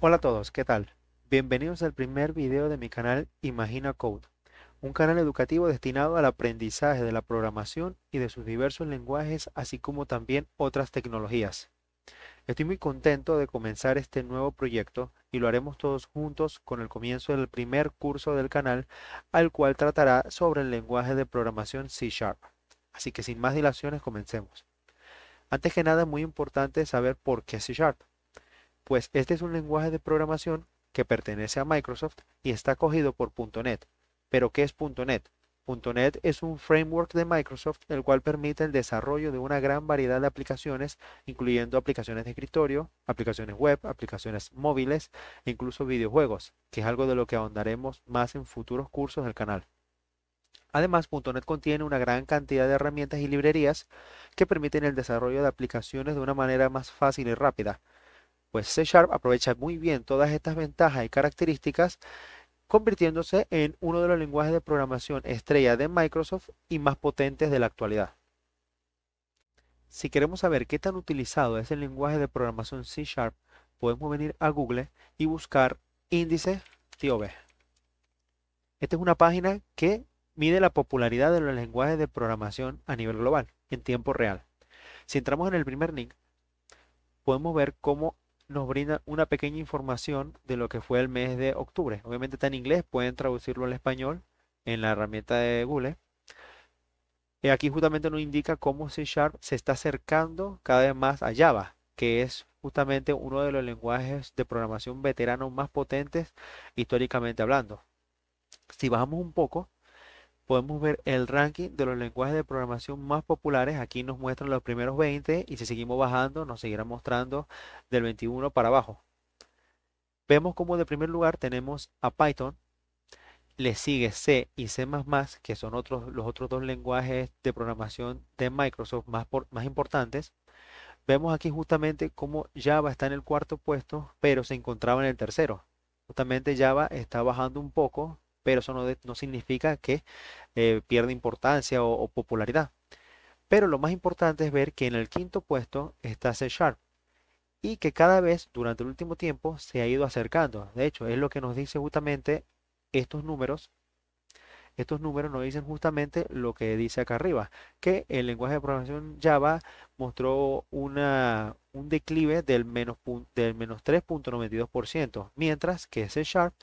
Hola a todos, ¿qué tal? Bienvenidos al primer video de mi canal Imagina Code, un canal educativo destinado al aprendizaje de la programación y de sus diversos lenguajes, así como también otras tecnologías. Estoy muy contento de comenzar este nuevo proyecto y lo haremos todos juntos con el comienzo del primer curso del canal, al cual tratará sobre el lenguaje de programación C Sharp. Así que sin más dilaciones comencemos. Antes que nada es muy importante saber por qué C Sharp pues este es un lenguaje de programación que pertenece a Microsoft y está cogido por .NET. ¿Pero qué es .NET? .NET es un framework de Microsoft el cual permite el desarrollo de una gran variedad de aplicaciones, incluyendo aplicaciones de escritorio, aplicaciones web, aplicaciones móviles e incluso videojuegos, que es algo de lo que ahondaremos más en futuros cursos del canal. Además, .NET contiene una gran cantidad de herramientas y librerías que permiten el desarrollo de aplicaciones de una manera más fácil y rápida, pues C Sharp aprovecha muy bien todas estas ventajas y características, convirtiéndose en uno de los lenguajes de programación estrella de Microsoft y más potentes de la actualidad. Si queremos saber qué tan utilizado es el lenguaje de programación C Sharp, podemos venir a Google y buscar índice TOB. Esta es una página que mide la popularidad de los lenguajes de programación a nivel global, en tiempo real. Si entramos en el primer link, podemos ver cómo nos brinda una pequeña información de lo que fue el mes de octubre. Obviamente está en inglés, pueden traducirlo al español en la herramienta de Google. Y aquí justamente nos indica cómo C Sharp se está acercando cada vez más a Java, que es justamente uno de los lenguajes de programación veteranos más potentes históricamente hablando. Si bajamos un poco, podemos ver el ranking de los lenguajes de programación más populares. Aquí nos muestran los primeros 20 y si seguimos bajando nos seguirá mostrando del 21 para abajo. Vemos como de primer lugar tenemos a Python, le sigue C y C++, que son otros, los otros dos lenguajes de programación de Microsoft más, más importantes. Vemos aquí justamente cómo Java está en el cuarto puesto, pero se encontraba en el tercero. Justamente Java está bajando un poco, pero eso no, significa que eh, pierda importancia o, popularidad. Pero lo más importante es ver que en el quinto puesto está C Sharp y que cada vez durante el último tiempo se ha ido acercando. De hecho, es lo que nos dice justamente estos números. Estos números nos dicen justamente lo que dice acá arriba, que el lenguaje de programación Java mostró un declive del menos, del menos 3.92%, mientras que C Sharp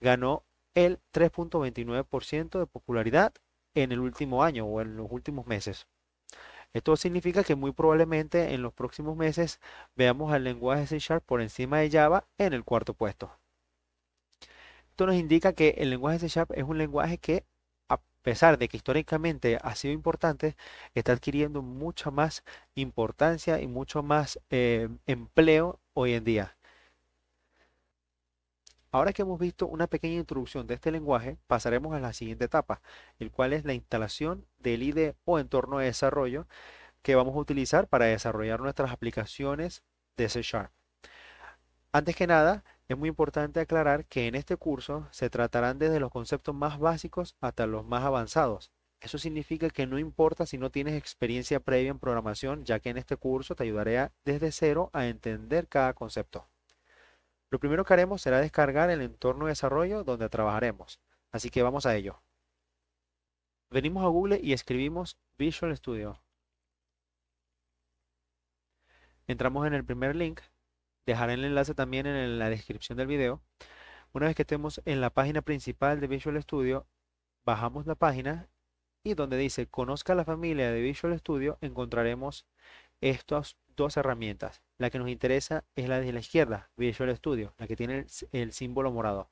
ganó el 3.29% de popularidad en el último año o en los últimos meses. Esto significa que muy probablemente en los próximos meses veamos al lenguaje C Sharp por encima de Java en el cuarto puesto. Esto nos indica que el lenguaje C Sharp es un lenguaje que, a pesar de que históricamente ha sido importante, está adquiriendo mucha más importancia y mucho más eh, empleo hoy en día. Ahora que hemos visto una pequeña introducción de este lenguaje, pasaremos a la siguiente etapa, el cual es la instalación del IDE o entorno de desarrollo que vamos a utilizar para desarrollar nuestras aplicaciones de C Sharp. Antes que nada, es muy importante aclarar que en este curso se tratarán desde los conceptos más básicos hasta los más avanzados. Eso significa que no importa si no tienes experiencia previa en programación, ya que en este curso te ayudaré desde cero a entender cada concepto. Lo primero que haremos será descargar el entorno de desarrollo donde trabajaremos, así que vamos a ello. Venimos a Google y escribimos Visual Studio. Entramos en el primer link, dejaré el enlace también en la descripción del video. Una vez que estemos en la página principal de Visual Studio, bajamos la página y donde dice Conozca la familia de Visual Studio encontraremos estas dos herramientas. La que nos interesa es la de la izquierda, Visual Studio, la que tiene el, símbolo morado.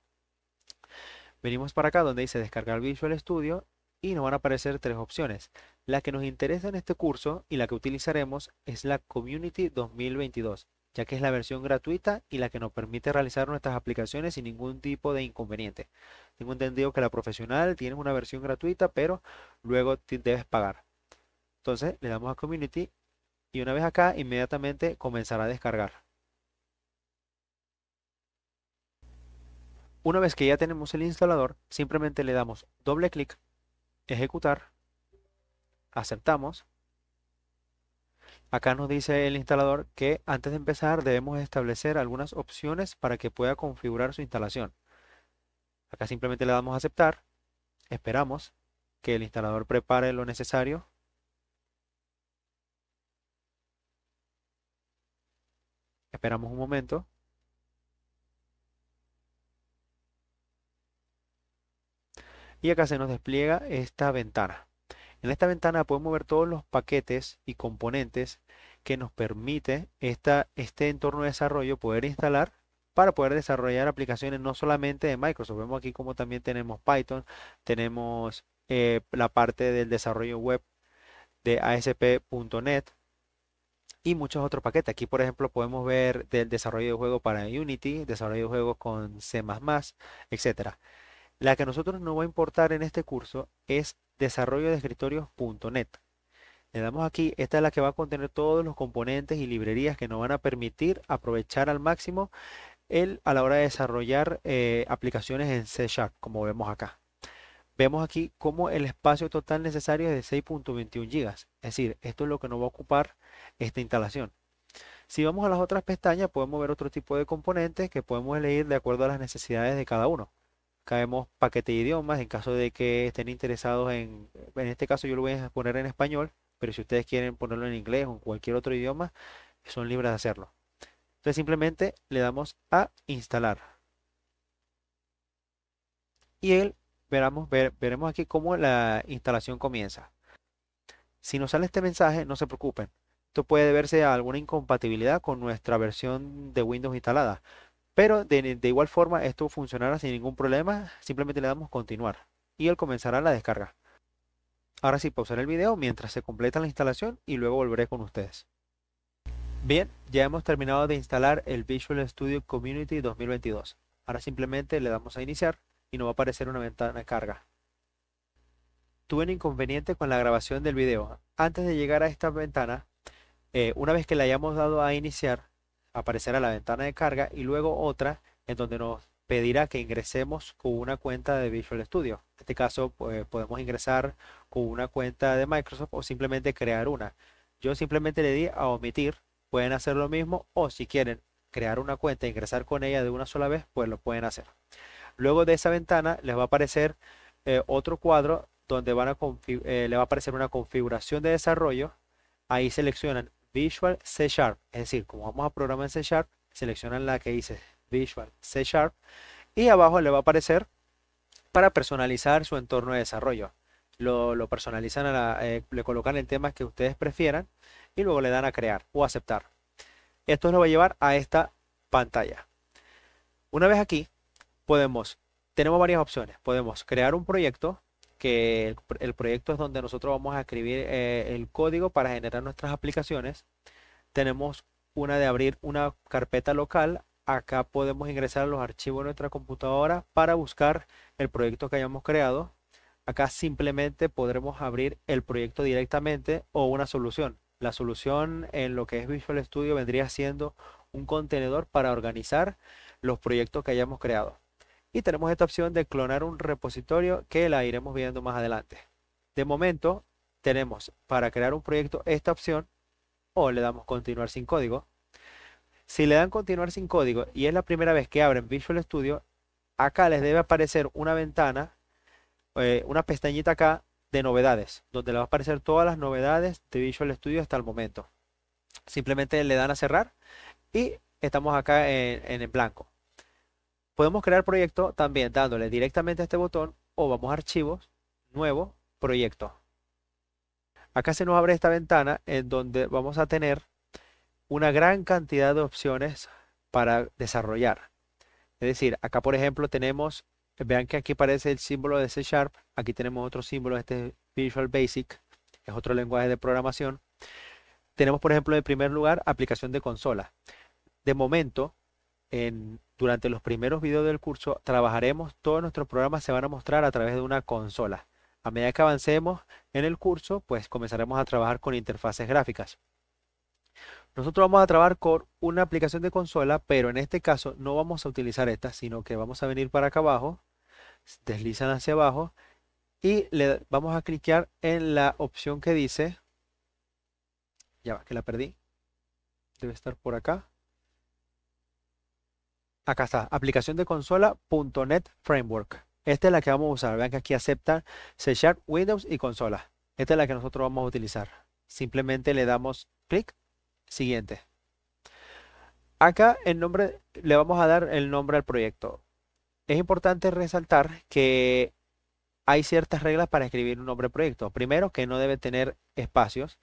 Venimos para acá donde dice descargar Visual Studio y nos van a aparecer tres opciones. La que nos interesa en este curso y la que utilizaremos es la Community 2022, ya que es la versión gratuita y la que nos permite realizar nuestras aplicaciones sin ningún tipo de inconveniente. Tengo entendido que la profesional tiene una versión gratuita, pero luego te debes pagar. Entonces le damos a Community y una vez acá inmediatamente comenzará a descargar. Una vez que ya tenemos el instalador, simplemente le damos doble clic, ejecutar, aceptamos. Acá nos dice el instalador que antes de empezar debemos establecer algunas opciones para que pueda configurar su instalación. Acá simplemente le damos aceptar, esperamos que el instalador prepare lo necesario Esperamos un momento. Y acá se nos despliega esta ventana. En esta ventana podemos ver todos los paquetes y componentes que nos permite esta, este entorno de desarrollo poder instalar para poder desarrollar aplicaciones no solamente de Microsoft. Vemos aquí como también tenemos Python, tenemos eh, la parte del desarrollo web de ASP.NET, muchos otros paquetes. Aquí, por ejemplo, podemos ver del desarrollo de juego para Unity, desarrollo de juegos con C++, etcétera, La que nosotros nos va a importar en este curso es desarrollo de escritorios.net. Le damos aquí, esta es la que va a contener todos los componentes y librerías que nos van a permitir aprovechar al máximo el, a la hora de desarrollar eh, aplicaciones en C como vemos acá. Vemos aquí como el espacio total necesario es de 6.21 GB. Es decir, esto es lo que nos va a ocupar esta instalación. Si vamos a las otras pestañas, podemos ver otro tipo de componentes que podemos elegir de acuerdo a las necesidades de cada uno. Acá vemos paquete de idiomas, en caso de que estén interesados en, en este caso yo lo voy a poner en español, pero si ustedes quieren ponerlo en inglés o en cualquier otro idioma, son libres de hacerlo. Entonces simplemente le damos a instalar. Y él, veramos, ver, veremos aquí cómo la instalación comienza. Si nos sale este mensaje, no se preocupen, esto puede deberse a alguna incompatibilidad con nuestra versión de Windows instalada. Pero de, de, igual forma esto funcionará sin ningún problema, simplemente le damos continuar y él comenzará la descarga. Ahora sí, pausaré el video mientras se completa la instalación y luego volveré con ustedes. Bien, ya hemos terminado de instalar el Visual Studio Community 2022. Ahora simplemente le damos a iniciar y nos va a aparecer una ventana de carga. Tuve un inconveniente con la grabación del video. Antes de llegar a esta ventana, eh, una vez que le hayamos dado a iniciar, aparecerá la ventana de carga y luego otra en donde nos pedirá que ingresemos con una cuenta de Visual Studio. En este caso eh, podemos ingresar con una cuenta de Microsoft o simplemente crear una. Yo simplemente le di a omitir, pueden hacer lo mismo o si quieren crear una cuenta e ingresar con ella de una sola vez, pues lo pueden hacer. Luego de esa ventana les va a aparecer eh, otro cuadro donde van a le va a aparecer una configuración de desarrollo. Ahí seleccionan Visual C Sharp. Es decir, como vamos a programar en C Sharp, seleccionan la que dice Visual C Sharp y abajo le va a aparecer para personalizar su entorno de desarrollo. Lo, personalizan, eh, le colocan el tema que ustedes prefieran y luego le dan a crear o aceptar. Esto nos va a llevar a esta pantalla. Una vez aquí, podemos, tenemos varias opciones. Podemos crear un proyecto que el, proyecto es donde nosotros vamos a escribir eh, el código para generar nuestras aplicaciones. Tenemos una de abrir una carpeta local. Acá podemos ingresar los archivos de nuestra computadora para buscar el proyecto que hayamos creado. Acá simplemente podremos abrir el proyecto directamente o una solución. La solución en lo que es Visual Studio vendría siendo un contenedor para organizar los proyectos que hayamos creado. Y tenemos esta opción de clonar un repositorio que la iremos viendo más adelante. De momento tenemos para crear un proyecto esta opción o le damos continuar sin código. Si le dan continuar sin código y es la primera vez que abren Visual Studio, acá les debe aparecer una ventana, eh, una pestañita acá de novedades, donde le va a aparecer todas las novedades de Visual Studio hasta el momento. Simplemente le dan a cerrar y estamos acá en, en el blanco. Podemos crear proyecto también dándole directamente a este botón o vamos a archivos, nuevo, proyecto. Acá se nos abre esta ventana en donde vamos a tener una gran cantidad de opciones para desarrollar. Es decir, acá por ejemplo tenemos, vean que aquí aparece el símbolo de C Sharp, aquí tenemos otro símbolo, este Visual Basic, es otro lenguaje de programación. Tenemos por ejemplo en primer lugar aplicación de consola. De momento durante los primeros videos del curso trabajaremos, todos nuestros programas se van a mostrar a través de una consola. A medida que avancemos en el curso, pues comenzaremos a trabajar con interfaces gráficas. Nosotros vamos a trabajar con una aplicación de consola, pero en este caso no vamos a utilizar esta, sino que vamos a venir para acá abajo, deslizan hacia abajo y le vamos a cliquear en la opción que dice, ya va, que la perdí, debe estar por acá, acá está, aplicación de consola.NET Framework. Esta es la que vamos a usar. Vean que aquí acepta C Windows y consola. Esta es la que nosotros vamos a utilizar. Simplemente le damos clic, siguiente. Acá el nombre, le vamos a dar el nombre al proyecto. Es importante resaltar que hay ciertas reglas para escribir un nombre de proyecto. Primero, que no debe tener espacios.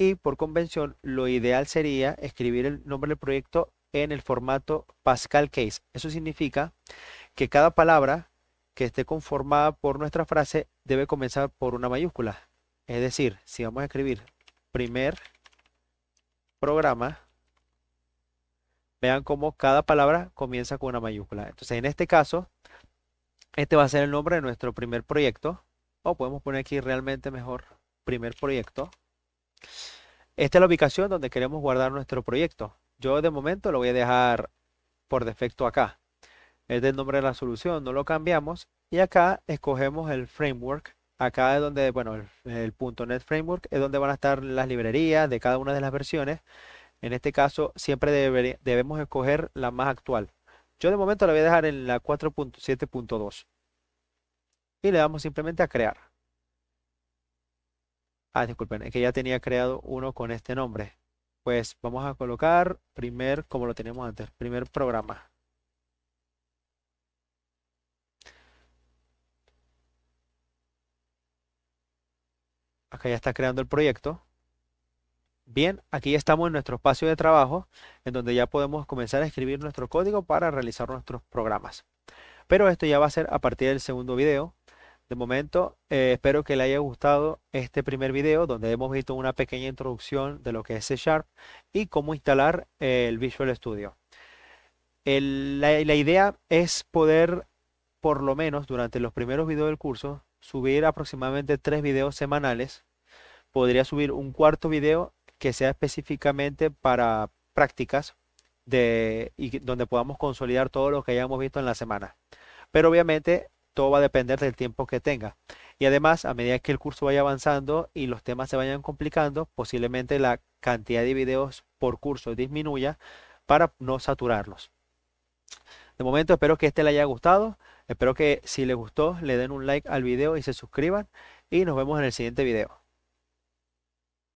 Y por convención, lo ideal sería escribir el nombre del proyecto en el formato Pascal Case. Eso significa que cada palabra que esté conformada por nuestra frase debe comenzar por una mayúscula. Es decir, si vamos a escribir primer programa, vean cómo cada palabra comienza con una mayúscula. Entonces, en este caso, este va a ser el nombre de nuestro primer proyecto. O podemos poner aquí realmente mejor primer proyecto. Esta es la ubicación donde queremos guardar nuestro proyecto. Yo de momento lo voy a dejar por defecto acá. Es del nombre de la solución, no lo cambiamos. Y acá escogemos el framework. Acá es donde, bueno, el, .NET Framework es donde van a estar las librerías de cada una de las versiones. En este caso, siempre debemos escoger la más actual. Yo de momento la voy a dejar en la 4.7.2. Y le damos simplemente a crear. Ah, disculpen, es que ya tenía creado uno con este nombre pues vamos a colocar primer, como lo tenemos antes, primer programa. Acá ya está creando el proyecto. Bien, aquí ya estamos en nuestro espacio de trabajo, en donde ya podemos comenzar a escribir nuestro código para realizar nuestros programas. Pero esto ya va a ser a partir del segundo video, de momento, eh, espero que le haya gustado este primer video donde hemos visto una pequeña introducción de lo que es C Sharp y cómo instalar eh, el Visual Studio. la, idea es poder, por lo menos durante los primeros videos del curso, subir aproximadamente tres videos semanales. Podría subir un cuarto video que sea específicamente para prácticas de, y donde podamos consolidar todo lo que hayamos visto en la semana. Pero obviamente todo va a depender del tiempo que tenga. Y además, a medida que el curso vaya avanzando y los temas se vayan complicando, posiblemente la cantidad de videos por curso disminuya para no saturarlos. De momento espero que este le haya gustado. Espero que si le gustó le den un like al video y se suscriban. Y nos vemos en el siguiente video.